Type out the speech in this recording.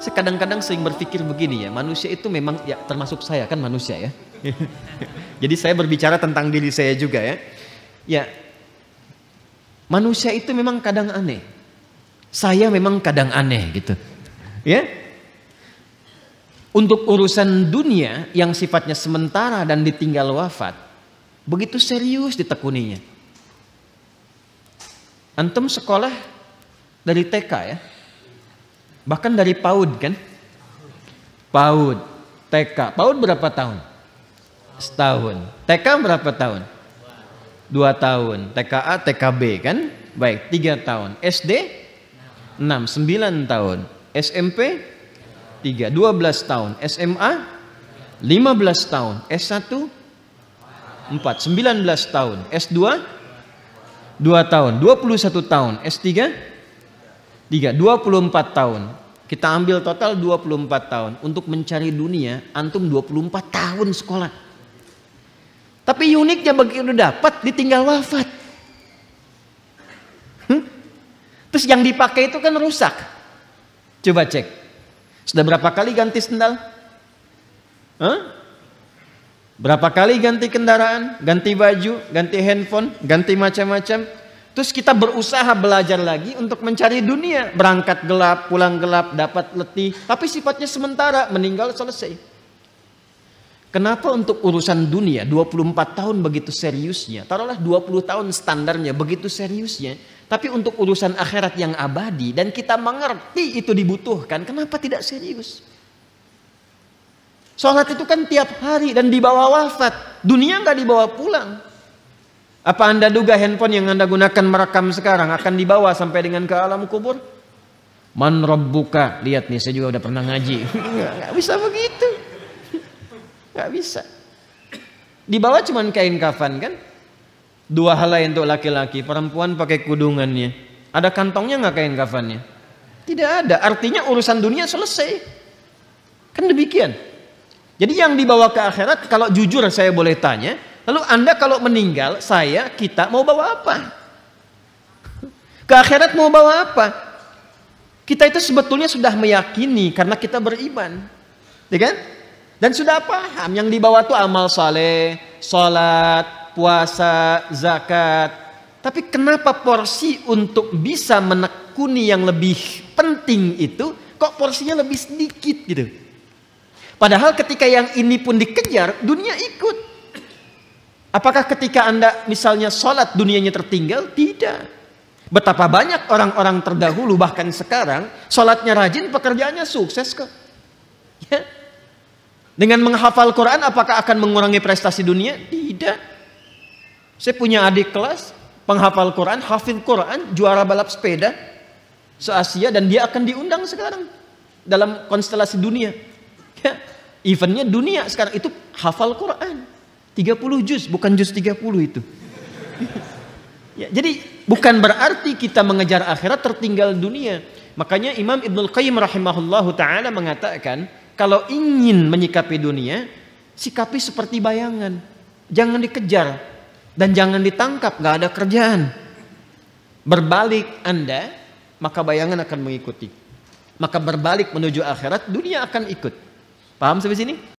Saya kadang-kadang sering berpikir begini ya, manusia itu memang ya termasuk saya kan manusia ya. Jadi saya berbicara tentang diri saya juga ya. Ya, manusia itu memang kadang aneh. Saya memang kadang aneh gitu. Ya, untuk urusan dunia yang sifatnya sementara dan ditinggal wafat, begitu serius ditekuninya. Antum sekolah dari TK ya, Bahkan dari PAUD kan? PAUD, TK. PAUD berapa tahun? Setahun. TK berapa tahun? Dua tahun. TKA, TKB kan? Baik, tiga tahun. SD? Enam, sembilan tahun. SMP? Tiga, dua belas tahun. SMA? Lima belas tahun. S1? Empat, sembilan belas tahun. S2? Dua tahun. Dua puluh satu tahun. S3? Tiga, 24 tahun. Kita ambil total 24 tahun. Untuk mencari dunia, antum 24 tahun sekolah. Tapi uniknya begitu dapat, ditinggal wafat. Hmm? Terus yang dipakai itu kan rusak. Coba cek. Sudah berapa kali ganti sendal? Huh? Berapa kali ganti kendaraan, ganti baju, ganti handphone, ganti macam-macam Terus kita berusaha belajar lagi untuk mencari dunia. Berangkat gelap, pulang gelap, dapat letih. Tapi sifatnya sementara, meninggal selesai. Kenapa untuk urusan dunia 24 tahun begitu seriusnya? Taruhlah 20 tahun standarnya begitu seriusnya. Tapi untuk urusan akhirat yang abadi dan kita mengerti itu dibutuhkan, kenapa tidak serius? Sholat itu kan tiap hari dan dibawa wafat. Dunia nggak dibawa pulang. Apa Anda duga handphone yang Anda gunakan merekam sekarang akan dibawa sampai dengan ke alam kubur? Man buka Lihat nih, saya juga udah pernah ngaji. Gak bisa begitu. Gak bisa. Dibawa cuman kain kafan kan? Dua hal lain untuk laki-laki, perempuan pakai kudungannya. Ada kantongnya nggak kain kafannya? Tidak ada. Artinya urusan dunia selesai. Kan demikian. Jadi yang dibawa ke akhirat kalau jujur saya boleh tanya, Lalu Anda kalau meninggal, saya, kita mau bawa apa? Ke akhirat mau bawa apa? Kita itu sebetulnya sudah meyakini karena kita beriman. Ya kan? Dan sudah paham yang dibawa itu amal saleh, sholat, puasa, zakat. Tapi kenapa porsi untuk bisa menekuni yang lebih penting itu kok porsinya lebih sedikit gitu? Padahal ketika yang ini pun dikejar, dunia ikut. Apakah ketika Anda misalnya sholat dunianya tertinggal? Tidak. Betapa banyak orang-orang terdahulu bahkan sekarang sholatnya rajin, pekerjaannya sukses kok. Ya. Dengan menghafal Quran apakah akan mengurangi prestasi dunia? Tidak. Saya punya adik kelas penghafal Quran, hafil Quran, juara balap sepeda se-Asia dan dia akan diundang sekarang dalam konstelasi dunia. Ya. Eventnya dunia sekarang itu hafal Quran. 30 juz, bukan juz 30 itu. ya, jadi bukan berarti kita mengejar akhirat tertinggal dunia. Makanya Imam Ibnul Qayyim rahimahullahu taala mengatakan, kalau ingin menyikapi dunia, sikapi seperti bayangan. Jangan dikejar dan jangan ditangkap, nggak ada kerjaan. Berbalik Anda, maka bayangan akan mengikuti. Maka berbalik menuju akhirat, dunia akan ikut. Paham sampai sini?